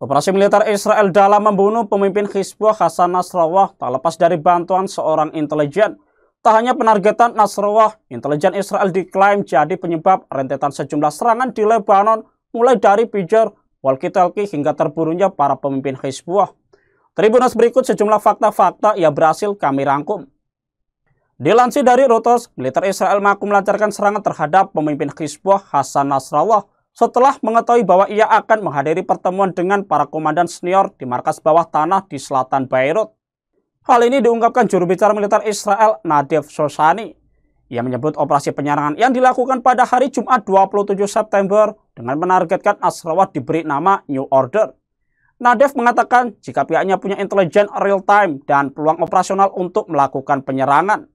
Operasi militer Israel dalam membunuh pemimpin Hizbullah Hasan Nasrallah tak lepas dari bantuan seorang intelijen. Tak hanya penargetan Nasrallah, intelijen Israel diklaim jadi penyebab rentetan sejumlah serangan di Lebanon mulai dari pijar, walkie-talkie hingga terburunya para pemimpin Hizbullah. Tribunus berikut sejumlah fakta-fakta yang berhasil kami rangkum. Dilansir dari Reuters, militer Israel mengaku melancarkan serangan terhadap pemimpin Hizbullah Hasan Nasrallah setelah mengetahui bahwa ia akan menghadiri pertemuan dengan para komandan senior di markas bawah tanah di selatan Beirut, hal ini diungkapkan juru bicara militer Israel Nadev Sosani. Ia menyebut operasi penyerangan yang dilakukan pada hari Jumat 27 September dengan menargetkan Asrawat diberi nama New Order. Nadev mengatakan jika pihaknya punya intelijen real-time dan peluang operasional untuk melakukan penyerangan.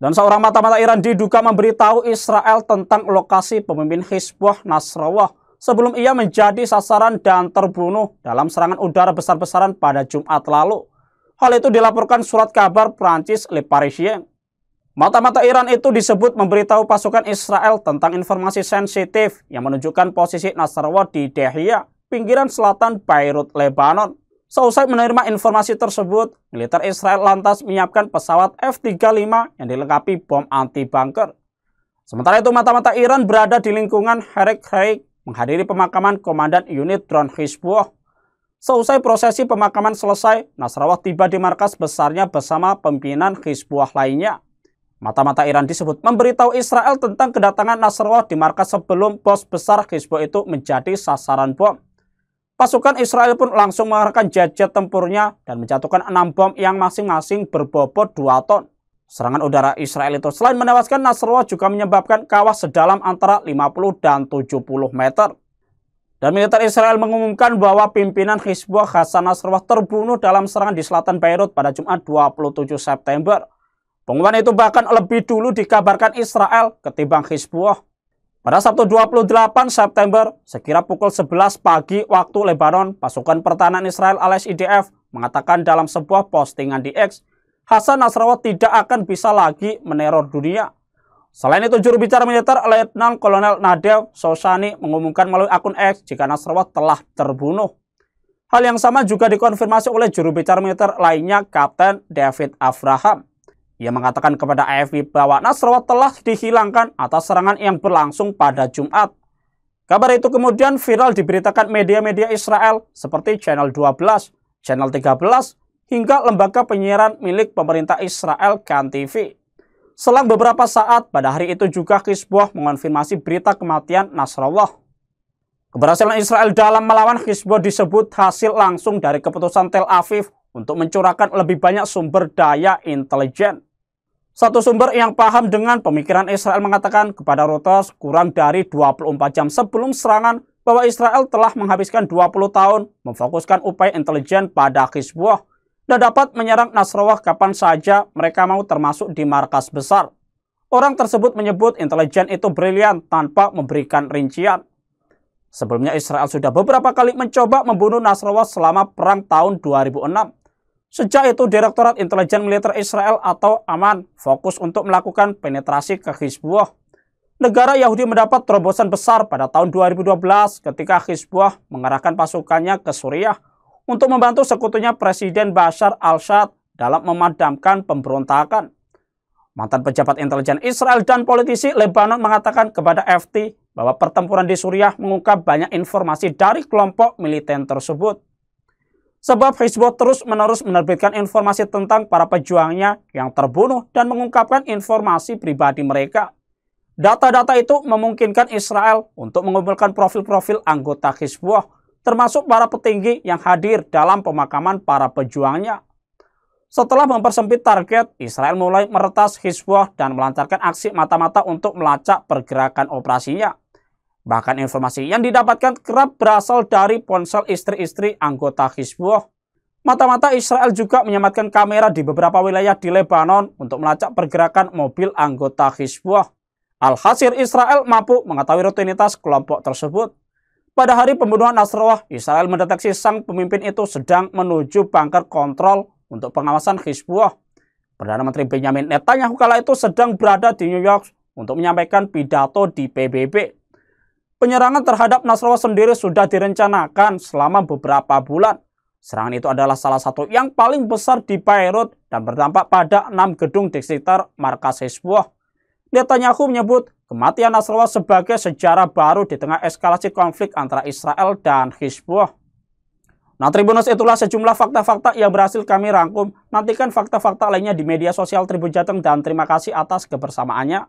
Dan seorang mata-mata Iran diduga memberitahu Israel tentang lokasi pemimpin Hizbullah Nasrallah sebelum ia menjadi sasaran dan terbunuh dalam serangan udara besar-besaran pada Jumat lalu. Hal itu dilaporkan surat kabar Prancis Le Parisien. Mata-mata Iran itu disebut memberitahu pasukan Israel tentang informasi sensitif yang menunjukkan posisi Nasrallah di Dehia, pinggiran selatan Beirut, Lebanon. Seusai menerima informasi tersebut, militer Israel lantas menyiapkan pesawat F-35 yang dilengkapi bom anti-bunker. Sementara itu mata-mata Iran berada di lingkungan Herik Haik menghadiri pemakaman Komandan Unit Drone Hizbullah. Seusai prosesi pemakaman selesai, Nasrawah tiba di markas besarnya bersama pimpinan Hizbullah lainnya. Mata-mata Iran disebut memberitahu Israel tentang kedatangan Nasrallah di markas sebelum bos besar Hizbullah itu menjadi sasaran bom. Pasukan Israel pun langsung mengarahkan jet tempurnya dan menjatuhkan enam bom yang masing-masing berbobot 2 ton. Serangan udara Israel itu selain menewaskan Nasrullah juga menyebabkan kawah sedalam antara 50 dan 70 meter. Dan militer Israel mengumumkan bahwa pimpinan Hizbullah Hasan Nasrullah terbunuh dalam serangan di selatan Beirut pada Jumat 27 September. Pengumuman itu bahkan lebih dulu dikabarkan Israel ketimbang Hizbullah. Pada Sabtu 28 September, sekira pukul 11 pagi waktu Lebanon, pasukan pertahanan Israel alias IDF mengatakan dalam sebuah postingan di X, Hasan Nasrallah tidak akan bisa lagi meneror dunia. Selain itu, juru bicara militer Letnan Kolonel Nadev Sosani mengumumkan melalui akun X jika Nasrallah telah terbunuh. Hal yang sama juga dikonfirmasi oleh juru bicara militer lainnya, Kapten David Abraham. Ia mengatakan kepada AFP bahwa Nasrallah telah dihilangkan atas serangan yang berlangsung pada Jumat. Kabar itu kemudian viral diberitakan media-media Israel seperti Channel 12, Channel 13, hingga lembaga penyiaran milik pemerintah Israel Kan TV. Selang beberapa saat pada hari itu juga Hizbullah mengonfirmasi berita kematian Nasrallah. Keberhasilan Israel dalam melawan Hizbullah disebut hasil langsung dari keputusan Tel Aviv untuk mencurahkan lebih banyak sumber daya intelijen. Satu sumber yang paham dengan pemikiran Israel mengatakan kepada Reuters kurang dari 24 jam sebelum serangan bahwa Israel telah menghabiskan 20 tahun memfokuskan upaya intelijen pada Hizbullah dan dapat menyerang Nasrallah kapan saja mereka mau termasuk di markas besar. Orang tersebut menyebut intelijen itu brilian tanpa memberikan rincian. Sebelumnya Israel sudah beberapa kali mencoba membunuh Nasrallah selama perang tahun 2006. Sejak itu Direktorat Intelijen Militer Israel atau AMAN fokus untuk melakukan penetrasi ke Hizbullah. Negara Yahudi mendapat terobosan besar pada tahun 2012 ketika Hizbullah mengarahkan pasukannya ke Suriah untuk membantu sekutunya Presiden Bashar al-Assad dalam memadamkan pemberontakan. Mantan pejabat intelijen Israel dan politisi Lebanon mengatakan kepada FT bahwa pertempuran di Suriah mengungkap banyak informasi dari kelompok militer tersebut. Sebab Hizbut terus-menerus menerbitkan informasi tentang para pejuangnya yang terbunuh dan mengungkapkan informasi pribadi mereka. Data-data itu memungkinkan Israel untuk mengumpulkan profil-profil anggota Hizbut, termasuk para petinggi yang hadir dalam pemakaman para pejuangnya. Setelah mempersempit target, Israel mulai meretas Hizbut dan melancarkan aksi mata-mata untuk melacak pergerakan operasinya. Bahkan informasi yang didapatkan kerap berasal dari ponsel istri-istri anggota Hizbullah. Mata-mata Israel juga menyematkan kamera di beberapa wilayah di Lebanon untuk melacak pergerakan mobil anggota Hizbullah. Alhasil Israel mampu mengetahui rutinitas kelompok tersebut. Pada hari pembunuhan Nasrullah, Israel mendeteksi sang pemimpin itu sedang menuju bunker kontrol untuk pengawasan Hizbullah. Perdana Menteri Benjamin Netanyahu kala itu sedang berada di New York untuk menyampaikan pidato di PBB. Penyerangan terhadap Nasrullah sendiri sudah direncanakan selama beberapa bulan. Serangan itu adalah salah satu yang paling besar di Beirut dan berdampak pada enam gedung di sekitar markas Hizbullah. Netanyahu menyebut kematian Nasrallah sebagai sejarah baru di tengah eskalasi konflik antara Israel dan Hizbullah. Nah Tribunus itulah sejumlah fakta-fakta yang berhasil kami rangkum. Nantikan fakta-fakta lainnya di media sosial Tribun Jateng dan terima kasih atas kebersamaannya.